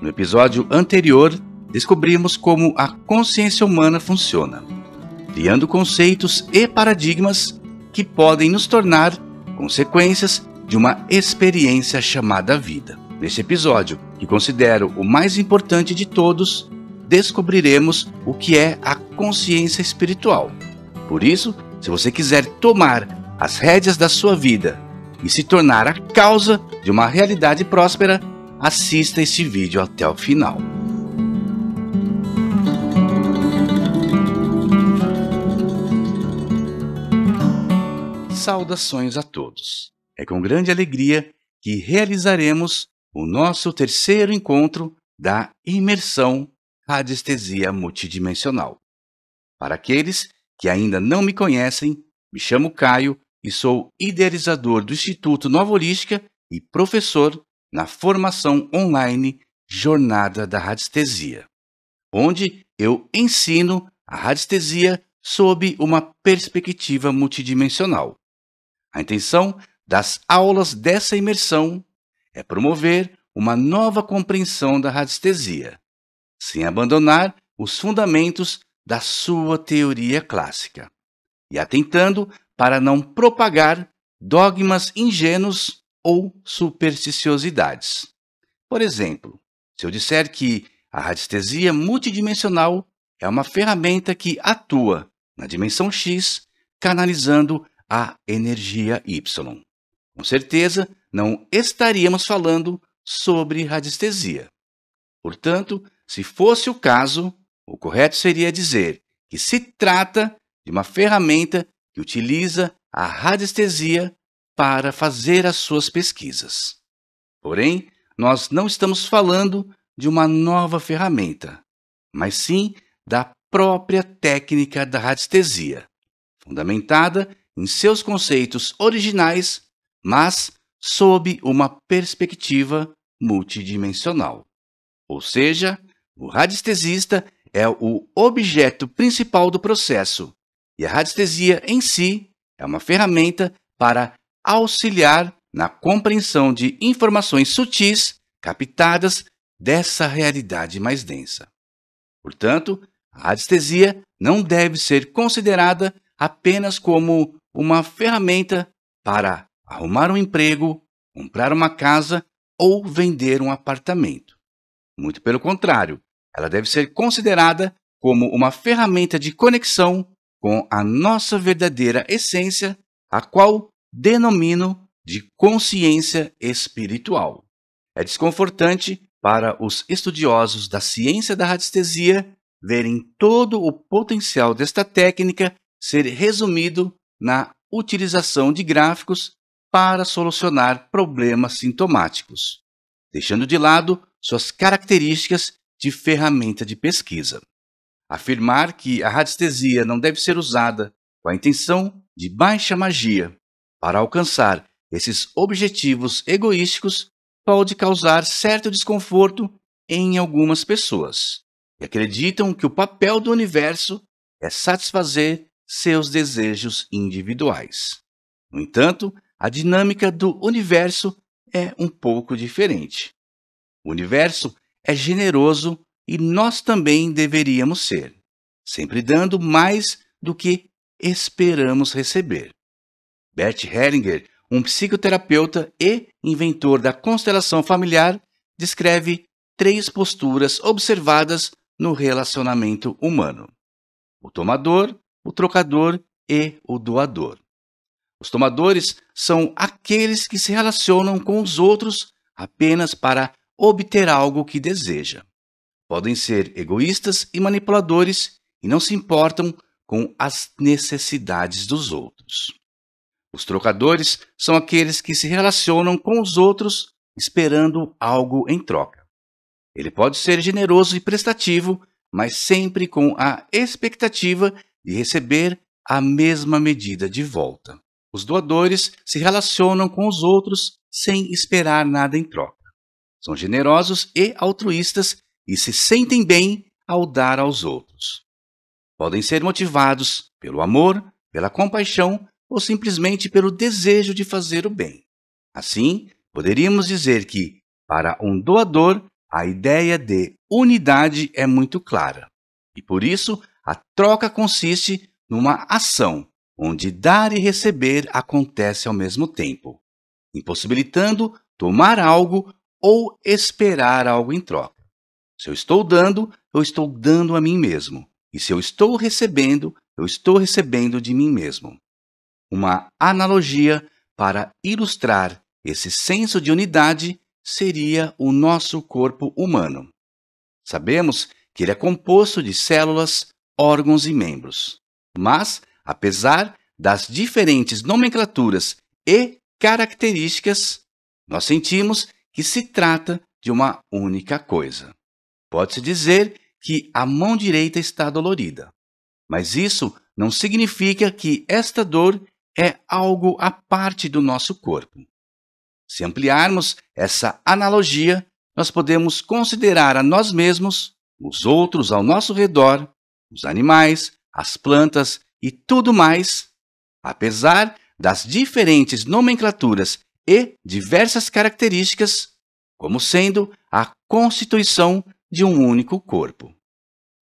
No episódio anterior, descobrimos como a consciência humana funciona, criando conceitos e paradigmas que podem nos tornar consequências de uma experiência chamada vida. Neste episódio, que considero o mais importante de todos, descobriremos o que é a consciência espiritual. Por isso, se você quiser tomar as rédeas da sua vida e se tornar a causa de uma realidade próspera, assista esse vídeo até o final. Saudações a todos! É com grande alegria que realizaremos o nosso terceiro encontro da imersão radiestesia multidimensional. Para aqueles que ainda não me conhecem, me chamo Caio e sou idealizador do Instituto Nova Holística e professor na formação online Jornada da Radiestesia, onde eu ensino a radiestesia sob uma perspectiva multidimensional. A intenção das aulas dessa imersão é promover uma nova compreensão da radiestesia, sem abandonar os fundamentos da sua teoria clássica e atentando para não propagar dogmas ingênuos ou supersticiosidades. Por exemplo, se eu disser que a radiestesia multidimensional é uma ferramenta que atua na dimensão X, canalizando a energia Y. Com certeza, não estaríamos falando sobre radiestesia. Portanto, se fosse o caso, o correto seria dizer que se trata de uma ferramenta que utiliza a radiestesia para fazer as suas pesquisas. Porém, nós não estamos falando de uma nova ferramenta, mas sim da própria técnica da radiestesia, fundamentada em seus conceitos originais, mas sob uma perspectiva multidimensional. Ou seja, o radiestesista é o objeto principal do processo, e a radiestesia em si é uma ferramenta para auxiliar na compreensão de informações sutis captadas dessa realidade mais densa. Portanto, a anestesia não deve ser considerada apenas como uma ferramenta para arrumar um emprego, comprar uma casa ou vender um apartamento. Muito pelo contrário, ela deve ser considerada como uma ferramenta de conexão com a nossa verdadeira essência, a qual denomino de consciência espiritual. É desconfortante para os estudiosos da ciência da radiestesia verem todo o potencial desta técnica ser resumido na utilização de gráficos para solucionar problemas sintomáticos, deixando de lado suas características de ferramenta de pesquisa. Afirmar que a radiestesia não deve ser usada com a intenção de baixa magia para alcançar esses objetivos egoísticos pode causar certo desconforto em algumas pessoas que acreditam que o papel do universo é satisfazer seus desejos individuais. No entanto, a dinâmica do universo é um pouco diferente. O universo é generoso e nós também deveríamos ser, sempre dando mais do que esperamos receber. Bert Hellinger, um psicoterapeuta e inventor da constelação familiar, descreve três posturas observadas no relacionamento humano: o tomador, o trocador e o doador. Os tomadores são aqueles que se relacionam com os outros apenas para obter algo que deseja. Podem ser egoístas e manipuladores e não se importam com as necessidades dos outros. Os trocadores são aqueles que se relacionam com os outros esperando algo em troca. Ele pode ser generoso e prestativo, mas sempre com a expectativa de receber a mesma medida de volta. Os doadores se relacionam com os outros sem esperar nada em troca. São generosos e altruístas e se sentem bem ao dar aos outros. Podem ser motivados pelo amor, pela compaixão ou simplesmente pelo desejo de fazer o bem. Assim, poderíamos dizer que, para um doador, a ideia de unidade é muito clara. E por isso, a troca consiste numa ação onde dar e receber acontece ao mesmo tempo, impossibilitando tomar algo ou esperar algo em troca. Se eu estou dando, eu estou dando a mim mesmo, e se eu estou recebendo, eu estou recebendo de mim mesmo. Uma analogia para ilustrar esse senso de unidade seria o nosso corpo humano. Sabemos que ele é composto de células, órgãos e membros. Mas, apesar das diferentes nomenclaturas e características, nós sentimos que se trata de uma única coisa. Pode-se dizer que a mão direita está dolorida, mas isso não significa que esta dor é algo à parte do nosso corpo. Se ampliarmos essa analogia, nós podemos considerar a nós mesmos, os outros ao nosso redor, os animais, as plantas e tudo mais, apesar das diferentes nomenclaturas e diversas características, como sendo a constituição de um único corpo.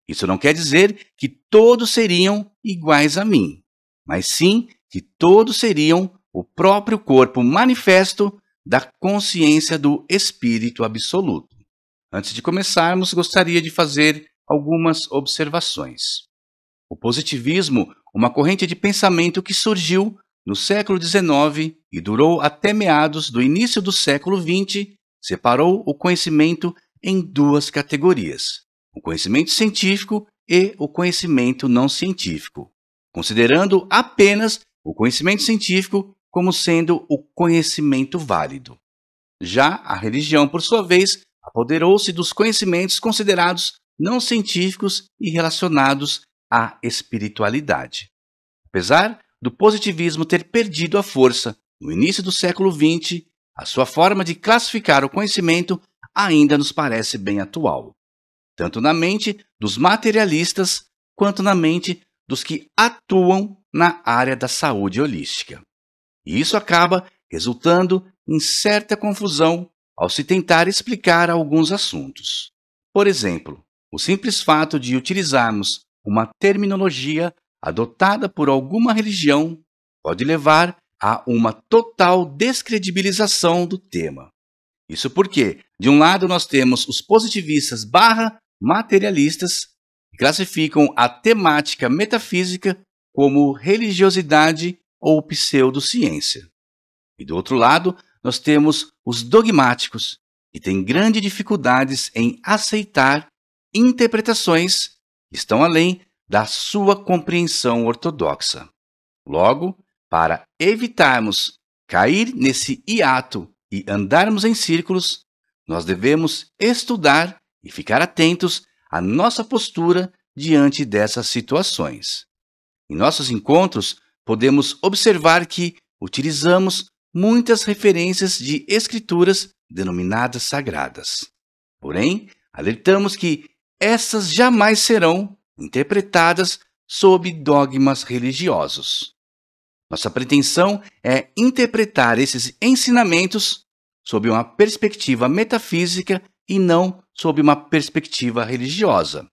Isso não quer dizer que todos seriam iguais a mim, mas sim que todos seriam o próprio corpo manifesto da consciência do Espírito Absoluto. Antes de começarmos, gostaria de fazer algumas observações. O positivismo, uma corrente de pensamento que surgiu no século XIX e durou até meados do início do século XX, separou o conhecimento em duas categorias: o conhecimento científico e o conhecimento não científico, considerando apenas o conhecimento científico como sendo o conhecimento válido. Já a religião, por sua vez, apoderou-se dos conhecimentos considerados não científicos e relacionados à espiritualidade. Apesar do positivismo ter perdido a força no início do século XX, a sua forma de classificar o conhecimento ainda nos parece bem atual, tanto na mente dos materialistas quanto na mente dos que atuam na área da saúde holística. E isso acaba resultando em certa confusão ao se tentar explicar alguns assuntos. Por exemplo, o simples fato de utilizarmos uma terminologia adotada por alguma religião pode levar a uma total descredibilização do tema. Isso porque, de um lado, nós temos os positivistas barra materialistas e classificam a temática metafísica como religiosidade ou pseudociência. E do outro lado, nós temos os dogmáticos, que têm grandes dificuldades em aceitar interpretações que estão além da sua compreensão ortodoxa. Logo, para evitarmos cair nesse hiato e andarmos em círculos, nós devemos estudar e ficar atentos a nossa postura diante dessas situações. Em nossos encontros, podemos observar que utilizamos muitas referências de escrituras denominadas sagradas. Porém, alertamos que essas jamais serão interpretadas sob dogmas religiosos. Nossa pretensão é interpretar esses ensinamentos sob uma perspectiva metafísica e não sob uma perspectiva religiosa.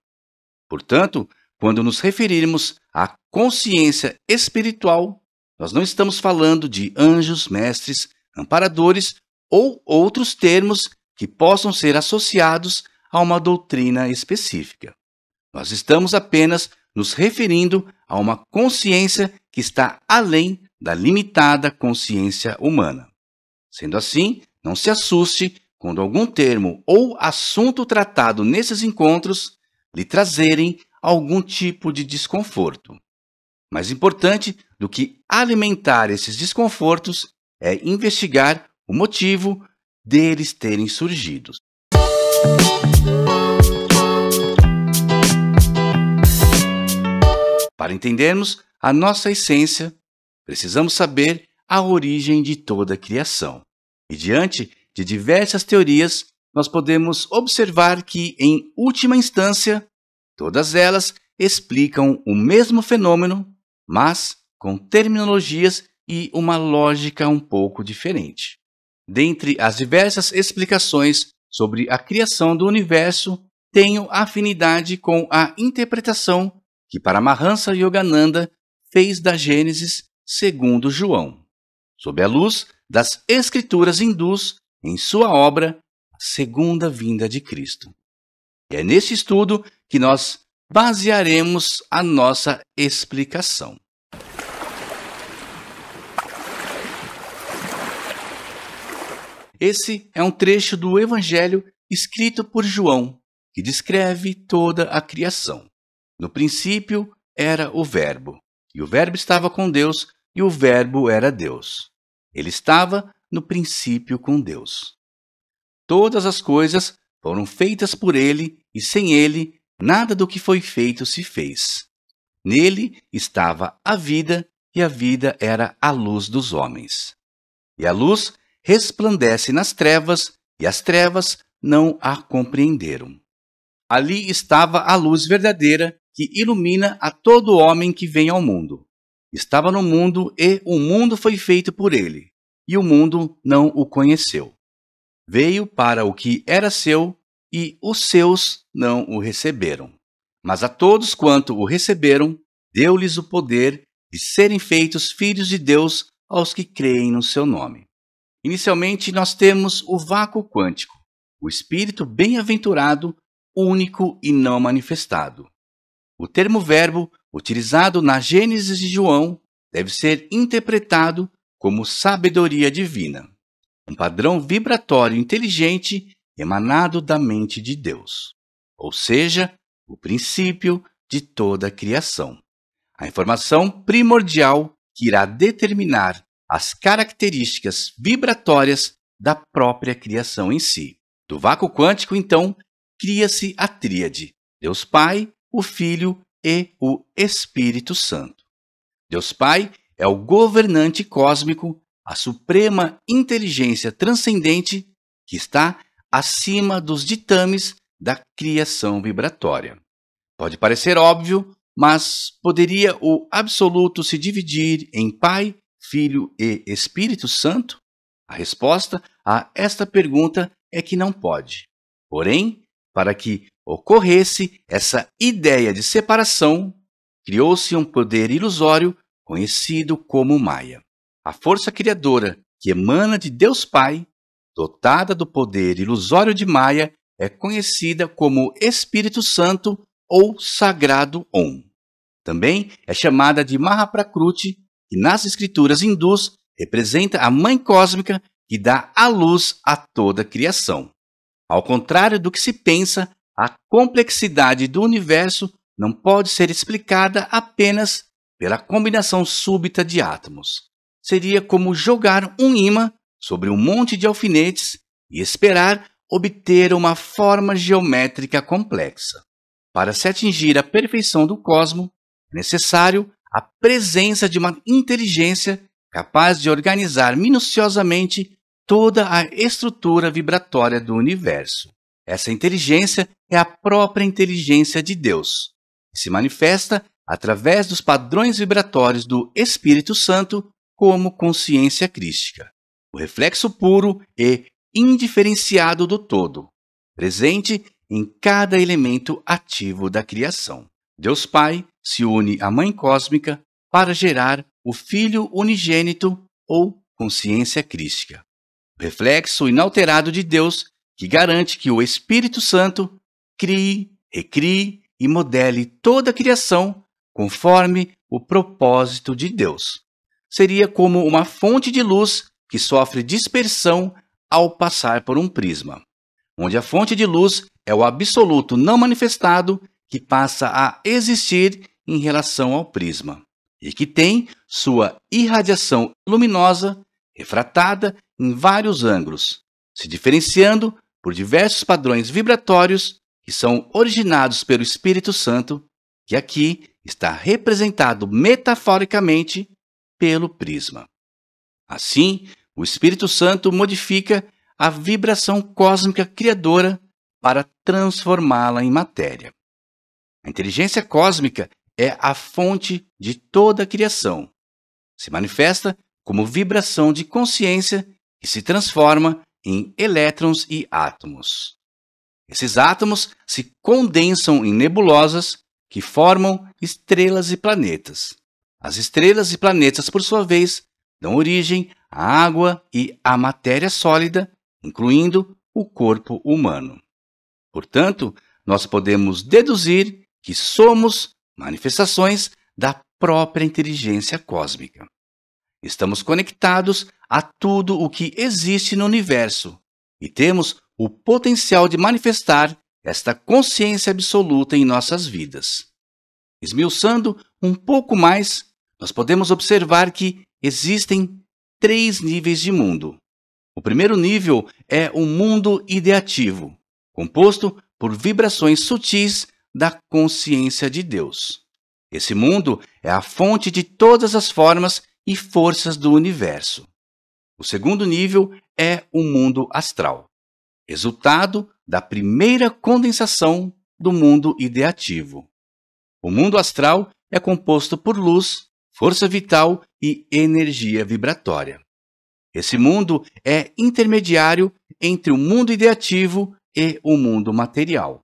Portanto, quando nos referirmos à consciência espiritual, nós não estamos falando de anjos, mestres, amparadores ou outros termos que possam ser associados a uma doutrina específica. Nós estamos apenas nos referindo a uma consciência que está além da limitada consciência humana. Sendo assim, não se assuste quando algum termo ou assunto tratado nesses encontros lhe trazerem algum tipo de desconforto. Mais importante do que alimentar esses desconfortos é investigar o motivo deles terem surgido. Para entendermos a nossa essência, precisamos saber a origem de toda a criação. E diante de diversas teorias, nós podemos observar que, em última instância, todas elas explicam o mesmo fenômeno, mas com terminologias e uma lógica um pouco diferente. Dentre as diversas explicações sobre a criação do universo, tenho afinidade com a interpretação que Paramahansa Yogananda fez da Gênesis segundo João. Sob a luz das escrituras hindus, em sua obra a Segunda Vinda de Cristo. E é nesse estudo que nós basearemos a nossa explicação. Esse é um trecho do Evangelho escrito por João, que descreve toda a criação. No princípio era o Verbo, e o Verbo estava com Deus, e o Verbo era Deus. Ele estava no princípio com Deus. Todas as coisas foram feitas por ele, e sem ele, nada do que foi feito se fez. Nele estava a vida, e a vida era a luz dos homens. E a luz resplandece nas trevas, e as trevas não a compreenderam. Ali estava a luz verdadeira que ilumina a todo homem que vem ao mundo. Estava no mundo e o mundo foi feito por ele, e o mundo não o conheceu. Veio para o que era seu e os seus não o receberam. Mas a todos quanto o receberam, deu-lhes o poder de serem feitos filhos de Deus aos que creem no seu nome. Inicialmente, nós temos o vácuo quântico, o espírito bem-aventurado, único e não manifestado. O termo verbo utilizado na Gênesis de João deve ser interpretado como sabedoria divina, um padrão vibratório inteligente emanado da mente de Deus, ou seja, o princípio de toda a criação. A informação primordial que irá determinar as características vibratórias da própria criação em si. Do vácuo quântico, então, cria-se a Tríade: Deus Pai, o Filho e o Espírito Santo. Deus Pai é o governante cósmico, a suprema inteligência transcendente que está acima dos ditames da criação vibratória. Pode parecer óbvio, mas poderia o Absoluto se dividir em Pai, Filho e Espírito Santo? A resposta a esta pergunta é que não pode. Porém, para que ocorresse essa ideia de separação, criou-se um poder ilusório conhecido como Maia. A força criadora que emana de Deus Pai, dotada do poder ilusório de Maia, é conhecida como Espírito Santo ou Sagrado Om. Também é chamada de Mahaprakruti, que nas escrituras hindus representa a mãe cósmica que dá a luz a toda a criação. Ao contrário do que se pensa, a complexidade do universo não pode ser explicada apenas pela combinação súbita de átomos. Seria como jogar um ímã sobre um monte de alfinetes e esperar obter uma forma geométrica complexa. Para se atingir a perfeição do cosmo, é necessário a presença de uma inteligência capaz de organizar minuciosamente toda a estrutura vibratória do universo. Essa inteligência é a própria inteligência de Deus, que se manifesta através dos padrões vibratórios do Espírito Santo como consciência crística, o reflexo puro e indiferenciado do todo, presente em cada elemento ativo da criação. Deus Pai se une à Mãe Cósmica para gerar o Filho unigênito ou consciência crística, o reflexo inalterado de Deus que garante que o Espírito Santo crie, recrie e modele toda a criação conforme o propósito de Deus. Seria como uma fonte de luz que sofre dispersão ao passar por um prisma, onde a fonte de luz é o absoluto não manifestado que passa a existir em relação ao prisma e que tem sua irradiação luminosa refratada em vários ângulos, se diferenciando por diversos padrões vibratórios que são originados pelo Espírito Santo que aqui está representado metaforicamente pelo prisma. Assim, o Espírito Santo modifica a vibração cósmica criadora para transformá-la em matéria. A inteligência cósmica é a fonte de toda a criação. Se manifesta como vibração de consciência que se transforma em elétrons e átomos. Esses átomos se condensam em nebulosas que formam estrelas e planetas. As estrelas e planetas, por sua vez, dão origem à água e à matéria sólida, incluindo o corpo humano. Portanto, nós podemos deduzir que somos manifestações da própria inteligência cósmica. Estamos conectados a tudo o que existe no universo e temos o potencial de manifestar esta consciência absoluta em nossas vidas. Esmiuçando um pouco mais, nós podemos observar que existem três níveis de mundo. O primeiro nível é o mundo ideativo, composto por vibrações sutis da consciência de Deus. Esse mundo é a fonte de todas as formas e forças do universo. O segundo nível é o mundo astral, resultado da primeira condensação do mundo ideativo. O mundo astral é composto por luz, força vital e energia vibratória. Esse mundo é intermediário entre o mundo ideativo e o mundo material.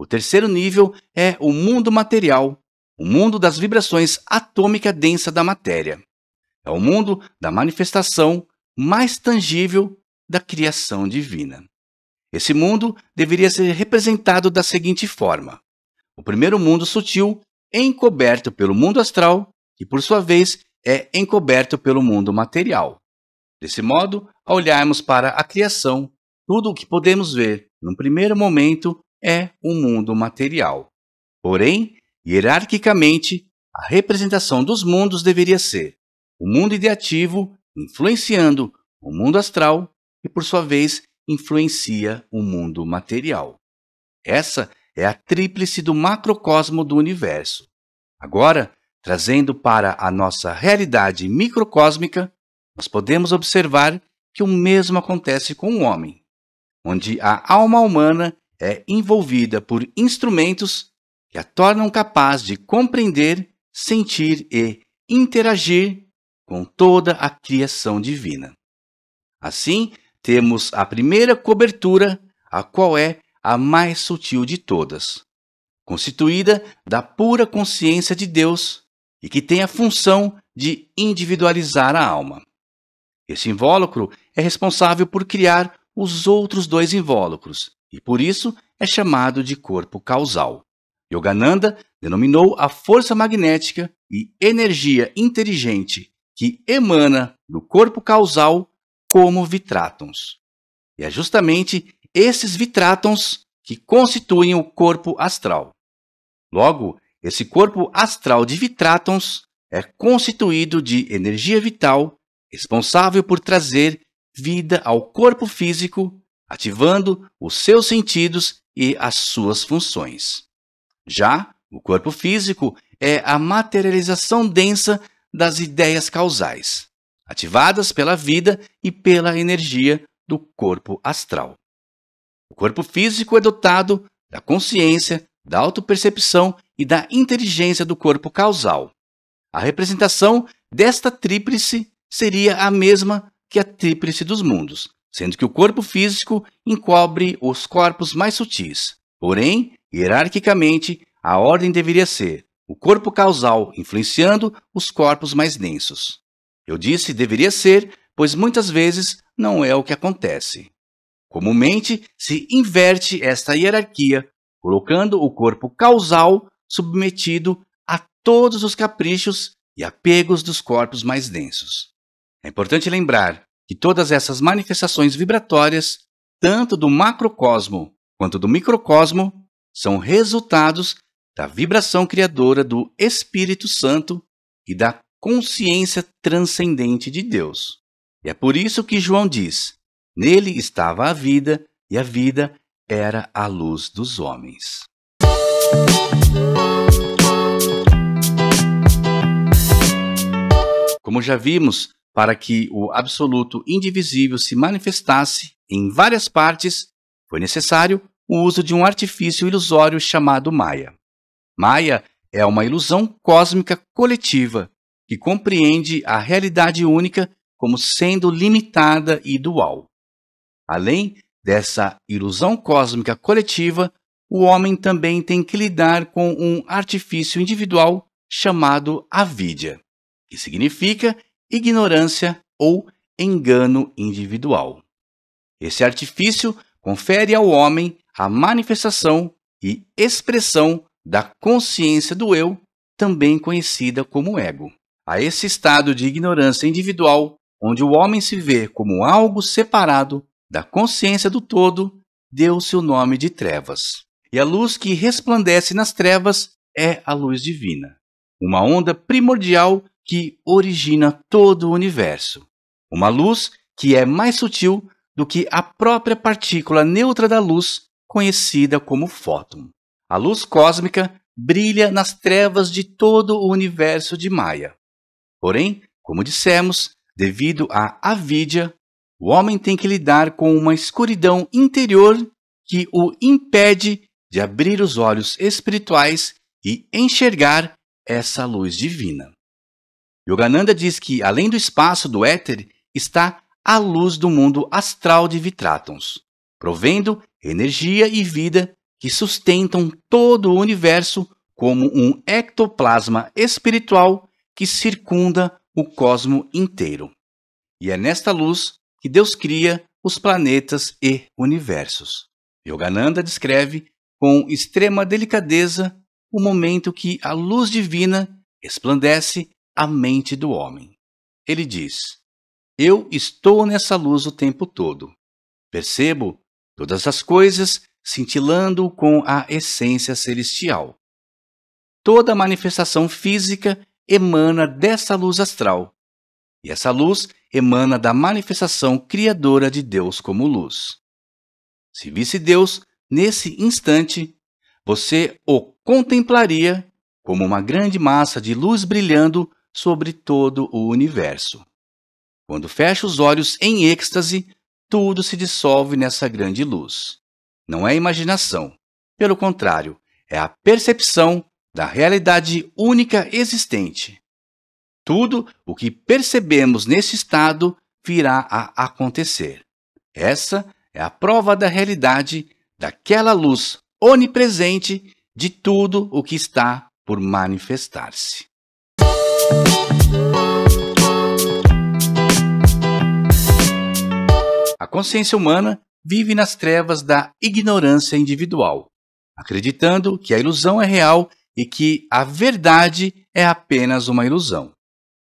O terceiro nível é o mundo material, o mundo das vibrações atômica densa da matéria. É o mundo da manifestação mais tangível da criação divina. Esse mundo deveria ser representado da seguinte forma: o primeiro mundo sutil, encoberto pelo mundo astral, que por sua vez é encoberto pelo mundo material. Desse modo, ao olharmos para a criação, tudo o que podemos ver, num primeiro momento, é o um mundo material. Porém, hierarquicamente, a representação dos mundos deveria ser o mundo ideativo influenciando o mundo astral e, por sua vez, influencia o mundo material. Essa é a tríplice do macrocosmo do universo. Agora, trazendo para a nossa realidade microcósmica, nós podemos observar que o mesmo acontece com o homem, onde a alma humana é envolvida por instrumentos que a tornam capaz de compreender, sentir e interagir com toda a criação divina. Assim, temos a primeira cobertura, a qual é a mais sutil de todas, constituída da pura consciência de Deus e que tem a função de individualizar a alma. Esse invólucro é responsável por criar os outros dois invólucros e por isso é chamado de corpo causal. Yogananda denominou a força magnética e energia inteligente que emana do corpo causal como vitrátons. E é justamente esses vitrátons que constituem o corpo astral. Logo, esse corpo astral de vitrátons é constituído de energia vital responsável por trazer vida ao corpo físico, ativando os seus sentidos e as suas funções. Já o corpo físico é a materialização densa das ideias causais, ativadas pela vida e pela energia do corpo astral. O corpo físico é dotado da consciência, da autopercepção e da inteligência do corpo causal. A representação desta tríplice seria a mesma que a tríplice dos mundos, sendo que o corpo físico encobre os corpos mais sutis. Porém, hierarquicamente, a ordem deveria ser o corpo causal influenciando os corpos mais densos. Eu disse deveria ser, pois muitas vezes não é o que acontece. Comumente se inverte esta hierarquia, colocando o corpo causal submetido a todos os caprichos e apegos dos corpos mais densos. É importante lembrar que todas essas manifestações vibratórias, tanto do macrocosmo quanto do microcosmo, são resultados da vibração criadora do Espírito Santo e da consciência transcendente de Deus. E é por isso que João diz: Nele estava a vida, e a vida era a luz dos homens. Como já vimos, para que o absoluto indivisível se manifestasse em várias partes, foi necessário o uso de um artifício ilusório chamado Maia. Maia é uma ilusão cósmica coletiva que compreende a realidade única como sendo limitada e dual. Além dessa ilusão cósmica coletiva, o homem também tem que lidar com um artifício individual chamado avidya, que significa ignorância ou engano individual. Esse artifício confere ao homem a manifestação e expressão da consciência do eu, também conhecida como ego a esse estado de ignorância individual, onde o homem se vê como algo separado da consciência do todo, deu-se o nome de trevas. E a luz que resplandece nas trevas é a luz divina, uma onda primordial que origina todo o universo. Uma luz que é mais sutil do que a própria partícula neutra da luz, conhecida como fóton. A luz cósmica brilha nas trevas de todo o universo de Maia. Porém, como dissemos, devido à avidya, o homem tem que lidar com uma escuridão interior que o impede de abrir os olhos espirituais e enxergar essa luz divina. Yogananda diz que, além do espaço do éter, está a luz do mundo astral de Vitratons, provendo energia e vida que sustentam todo o universo como um ectoplasma espiritual que circunda o cosmo inteiro. E é nesta luz que Deus cria os planetas e universos. Yogananda descreve com extrema delicadeza o momento que a luz divina resplandece a mente do homem. Ele diz: Eu estou nessa luz o tempo todo. Percebo todas as coisas cintilando com a essência celestial. Toda manifestação física emana dessa luz astral. E essa luz emana da manifestação criadora de Deus como luz. Se visse Deus nesse instante, você o contemplaria como uma grande massa de luz brilhando sobre todo o universo. Quando fecha os olhos em êxtase, tudo se dissolve nessa grande luz. Não é imaginação. Pelo contrário, é a percepção da realidade única existente. Tudo o que percebemos nesse estado virá a acontecer. Essa é a prova da realidade daquela luz onipresente de tudo o que está por manifestar-se. A consciência humana vive nas trevas da ignorância individual, acreditando que a ilusão é real e que a verdade é apenas uma ilusão.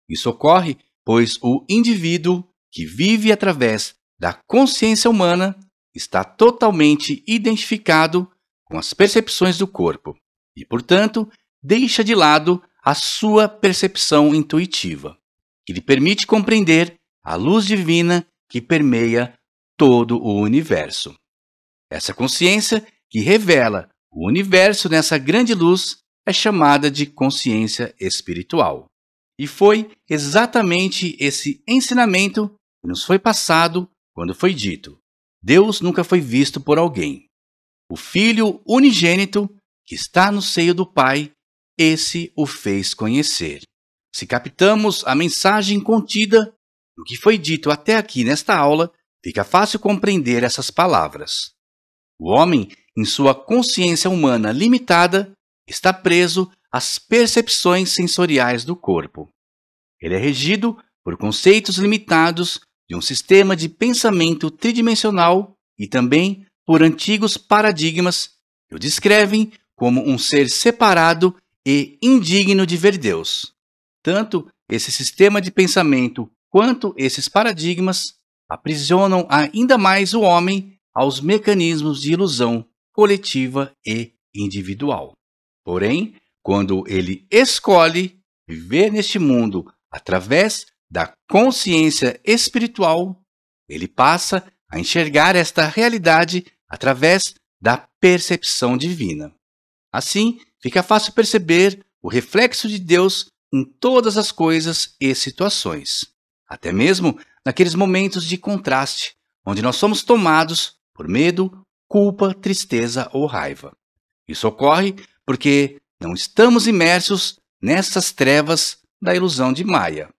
Isso ocorre pois o indivíduo que vive através da consciência humana está totalmente identificado com as percepções do corpo e, portanto, deixa de lado a sua percepção intuitiva, que lhe permite compreender a luz divina que permeia todo o universo. Essa consciência que revela o universo nessa grande luz é chamada de consciência espiritual. E foi exatamente esse ensinamento que nos foi passado quando foi dito: Deus nunca foi visto por alguém. O Filho unigênito, que está no seio do Pai, esse o fez conhecer. Se captamos a mensagem contida no que foi dito até aqui nesta aula, fica fácil compreender essas palavras. O homem, em sua consciência humana limitada, está preso às percepções sensoriais do corpo. Ele é regido por conceitos limitados de um sistema de pensamento tridimensional e também por antigos paradigmas que o descrevem como um ser separado e indigno de ver Deus. Tanto esse sistema de pensamento quanto esses paradigmas aprisionam ainda mais o homem aos mecanismos de ilusão coletiva e individual. Porém, quando ele escolhe viver neste mundo através da consciência espiritual, ele passa a enxergar esta realidade através da percepção divina. Assim, fica fácil perceber o reflexo de Deus em todas as coisas e situações, até mesmo naqueles momentos de contraste, onde nós somos tomados por medo, culpa, tristeza ou raiva. Isso ocorre porque não estamos imersos nessas trevas da ilusão de Maia.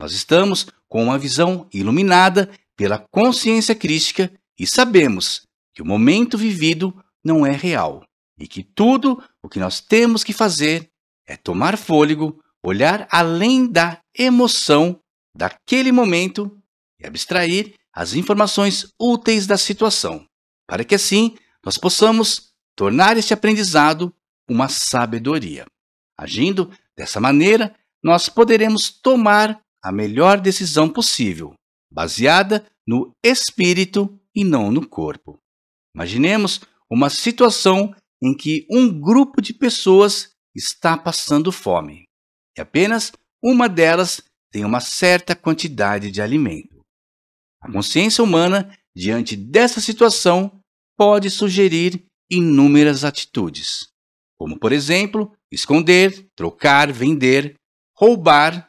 Nós estamos com uma visão iluminada pela consciência crística e sabemos que o momento vivido não é real e que tudo o que nós temos que fazer é tomar fôlego, olhar além da emoção daquele momento e abstrair as informações úteis da situação, para que assim nós possamos tornar este aprendizado uma sabedoria. Agindo dessa maneira, nós poderemos tomar a melhor decisão possível, baseada no espírito e não no corpo. Imaginemos uma situação em que um grupo de pessoas está passando fome e apenas uma delas tem uma certa quantidade de alimento. A consciência humana, diante dessa situação, pode sugerir inúmeras atitudes como, por exemplo, esconder, trocar, vender, roubar,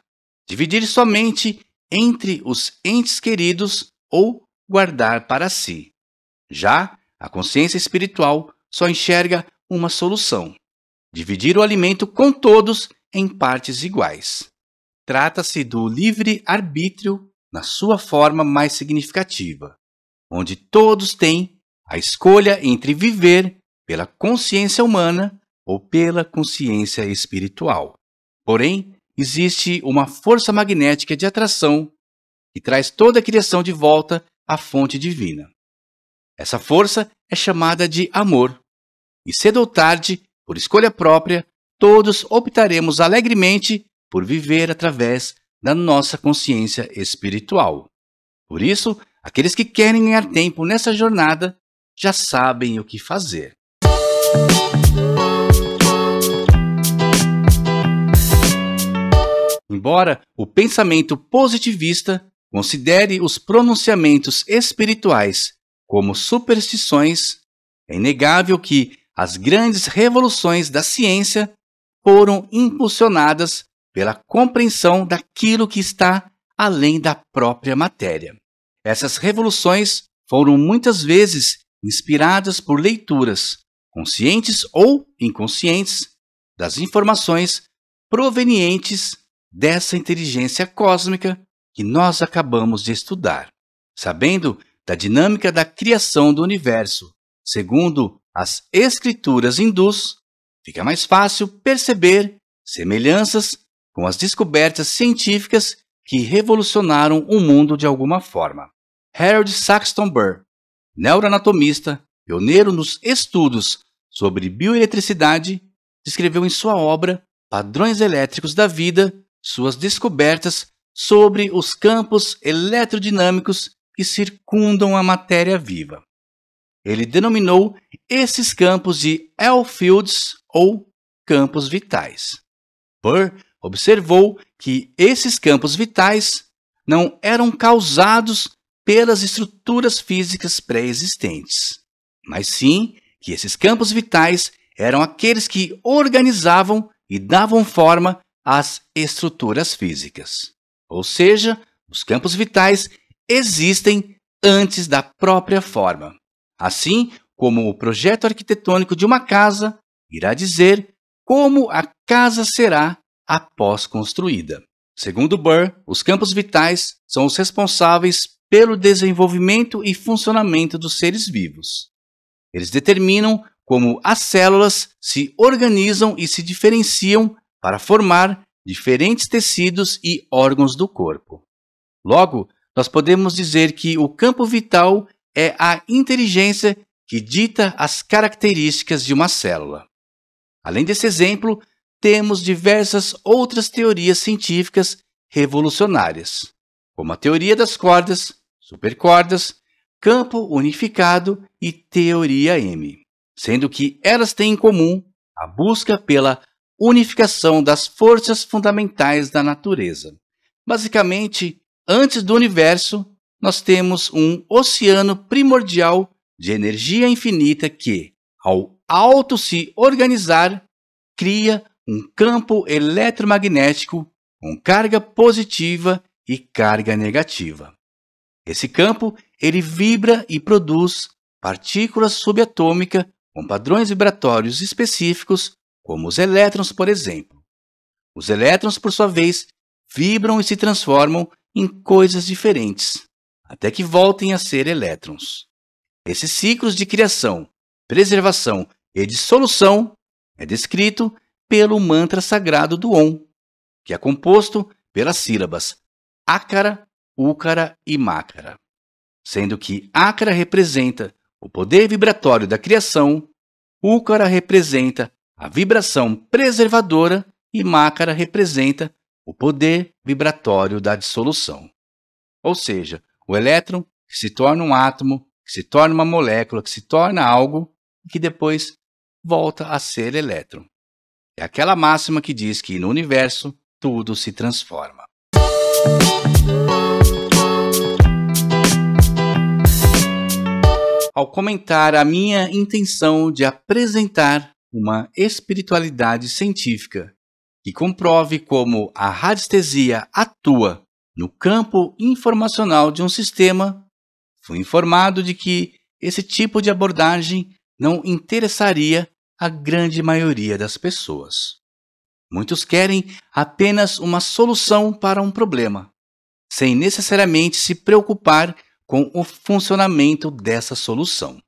dividir somente entre os entes queridos ou guardar para si. Já a consciência espiritual só enxerga uma solução: dividir o alimento com todos em partes iguais. Trata-se do livre-arbítrio na sua forma mais significativa, onde todos têm a escolha entre viver pela consciência humana ou pela consciência espiritual. Porém, existe uma força magnética de atração que traz toda a criação de volta à fonte divina. Essa força é chamada de amor. E cedo ou tarde, por escolha própria, todos optaremos alegremente por viver através da nossa consciência espiritual. Por isso, aqueles que querem ganhar tempo nessa jornada já sabem o que fazer. ora o pensamento positivista, considere os pronunciamentos espirituais como superstições, é inegável que as grandes revoluções da ciência foram impulsionadas pela compreensão daquilo que está além da própria matéria. Essas revoluções foram muitas vezes inspiradas por leituras, conscientes ou inconscientes, das informações provenientes dessa inteligência cósmica que nós acabamos de estudar, sabendo da dinâmica da criação do universo, segundo as escrituras hindus, fica mais fácil perceber semelhanças com as descobertas científicas que revolucionaram o mundo de alguma forma. Harold Saxton Burr, neuroanatomista, pioneiro nos estudos sobre bioeletricidade, descreveu em sua obra Padrões Elétricos da Vida suas descobertas sobre os campos eletrodinâmicos que circundam a matéria viva. Ele denominou esses campos de L-fields ou campos vitais. Burr observou que esses campos vitais não eram causados pelas estruturas físicas pré-existentes, mas sim que esses campos vitais eram aqueles que organizavam e davam forma as estruturas físicas. Ou seja, os campos vitais existem antes da própria forma. Assim como o projeto arquitetônico de uma casa irá dizer como a casa será após construída. Segundo Burr, os campos vitais são os responsáveis pelo desenvolvimento e funcionamento dos seres vivos. Eles determinam como as células se organizam e se diferenciam para formar diferentes tecidos e órgãos do corpo. Logo, nós podemos dizer que o campo vital é a inteligência que dita as características de uma célula. Além desse exemplo, temos diversas outras teorias científicas revolucionárias, como a teoria das cordas, supercordas, campo unificado e teoria M, sendo que elas têm em comum a busca pela unificação das forças fundamentais da natureza. Basicamente, antes do universo, nós temos um oceano primordial de energia infinita que, ao alto se organizar, cria um campo eletromagnético com carga positiva e carga negativa. Esse campo ele vibra e produz partículas subatômicas com padrões vibratórios específicos como os elétrons, por exemplo. Os elétrons, por sua vez, vibram e se transformam em coisas diferentes, até que voltem a ser elétrons. Esses ciclos de criação, preservação e dissolução é descrito pelo mantra sagrado do Om, que é composto pelas sílabas Ácara, Úcara e Mácara, sendo que Ácara representa o poder vibratório da criação, Úcara representa a vibração preservadora e mácara representa o poder vibratório da dissolução. Ou seja, o elétron que se torna um átomo, que se torna uma molécula, que se torna algo que depois volta a ser elétron. É aquela máxima que diz que no universo tudo se transforma. Ao comentar a minha intenção de apresentar uma espiritualidade científica que comprove como a radiestesia atua no campo informacional de um sistema, fui informado de que esse tipo de abordagem não interessaria a grande maioria das pessoas. Muitos querem apenas uma solução para um problema, sem necessariamente se preocupar com o funcionamento dessa solução.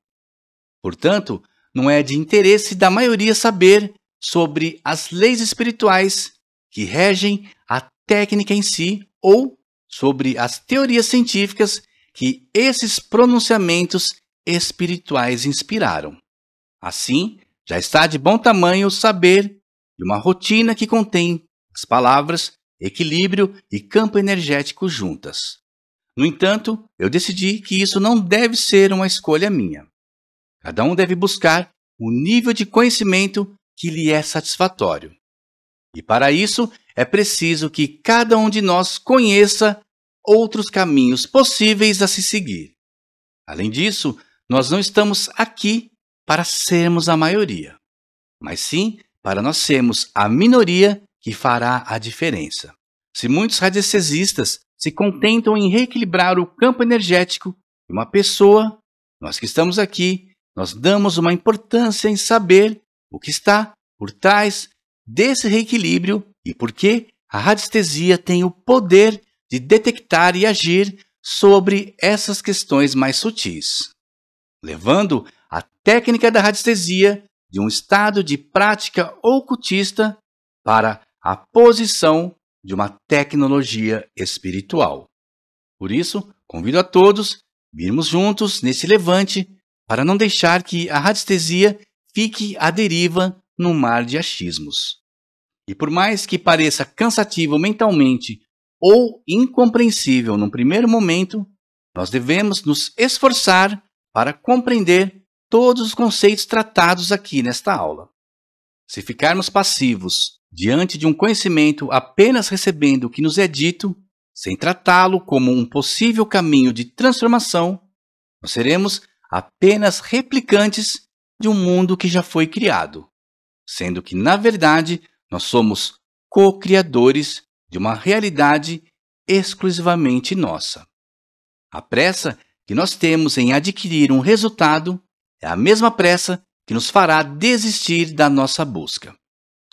Portanto, não é de interesse da maioria saber sobre as leis espirituais que regem a técnica em si ou sobre as teorias científicas que esses pronunciamentos espirituais inspiraram. Assim, já está de bom tamanho o saber de uma rotina que contém as palavras equilíbrio e campo energético juntas. No entanto, eu decidi que isso não deve ser uma escolha minha. Cada um deve buscar o nível de conhecimento que lhe é satisfatório. E para isso é preciso que cada um de nós conheça outros caminhos possíveis a se seguir. Além disso, nós não estamos aqui para sermos a maioria, mas sim para nós sermos a minoria que fará a diferença. Se muitos radiestesistas se contentam em reequilibrar o campo energético de uma pessoa, nós que estamos aqui nós damos uma importância em saber o que está por trás desse reequilíbrio e por que a radiestesia tem o poder de detectar e agir sobre essas questões mais sutis, levando a técnica da radiestesia de um estado de prática ocultista para a posição de uma tecnologia espiritual. Por isso, convido a todos virmos juntos nesse levante para não deixar que a radiestesia fique à deriva no mar de achismos. E por mais que pareça cansativo mentalmente ou incompreensível num primeiro momento, nós devemos nos esforçar para compreender todos os conceitos tratados aqui nesta aula. Se ficarmos passivos diante de um conhecimento apenas recebendo o que nos é dito, sem tratá-lo como um possível caminho de transformação, nós seremos apenas replicantes de um mundo que já foi criado, sendo que, na verdade, nós somos co-criadores de uma realidade exclusivamente nossa. A pressa que nós temos em adquirir um resultado é a mesma pressa que nos fará desistir da nossa busca.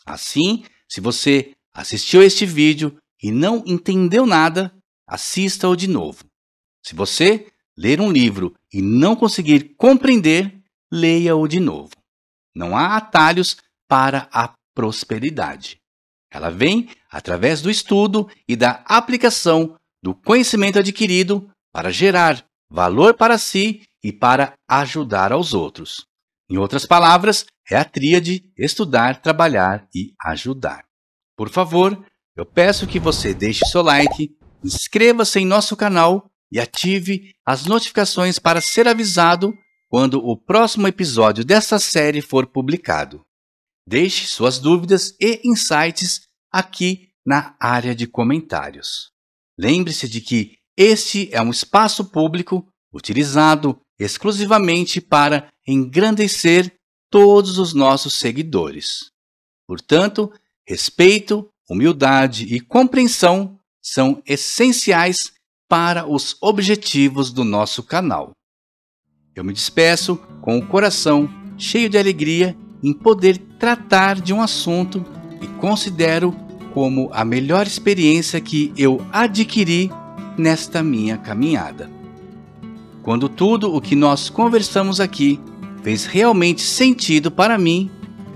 Assim, se você assistiu este vídeo e não entendeu nada, assista-o de novo. Se você ler um livro e não conseguir compreender, leia-o de novo. Não há atalhos para a prosperidade. Ela vem através do estudo e da aplicação do conhecimento adquirido para gerar valor para si e para ajudar aos outros. Em outras palavras, é a tríade estudar, trabalhar e ajudar. Por favor, eu peço que você deixe seu like, inscreva-se em nosso canal e ative as notificações para ser avisado quando o próximo episódio desta série for publicado. Deixe suas dúvidas e insights aqui na área de comentários. Lembre-se de que este é um espaço público utilizado exclusivamente para engrandecer todos os nossos seguidores. Portanto, respeito, humildade e compreensão são essenciais para os objetivos do nosso canal. Eu me despeço com o coração cheio de alegria em poder tratar de um assunto que considero como a melhor experiência que eu adquiri nesta minha caminhada. Quando tudo o que nós conversamos aqui fez realmente sentido para mim,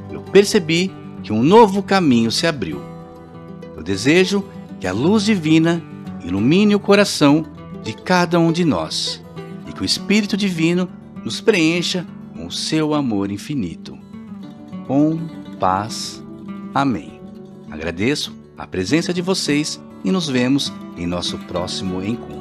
eu percebi que um novo caminho se abriu. Eu desejo que a luz divina ilumine o coração de cada um de nós e que o Espírito Divino nos preencha com o seu amor infinito. Com paz. Amém. Agradeço a presença de vocês e nos vemos em nosso próximo encontro.